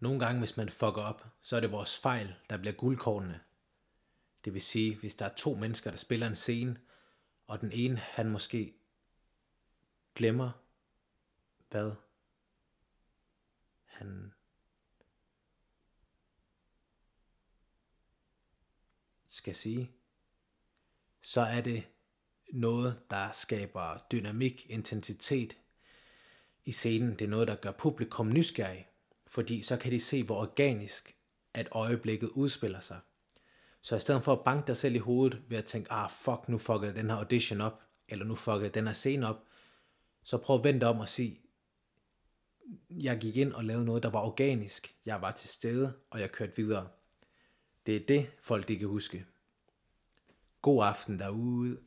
Nogle gange, hvis man fucker op, så er det vores fejl, der bliver guldkornene. Det vil sige, hvis der er to mennesker, der spiller en scene, og den ene, han måske glemmer, hvad han skal sige, så er det noget, der skaber dynamik, intensitet i scenen. Det er noget, der gør publikum nysgerrig fordi så kan de se, hvor organisk at øjeblikket udspiller sig. Så i stedet for at banke dig selv i hovedet ved at tænke, ah fuck, nu fuckede den her audition op, eller nu fuckede den her scene op, så prøv at vente om og sige, jeg gik ind og lavede noget, der var organisk. Jeg var til stede, og jeg kørte videre. Det er det, folk de kan huske. God aften derude.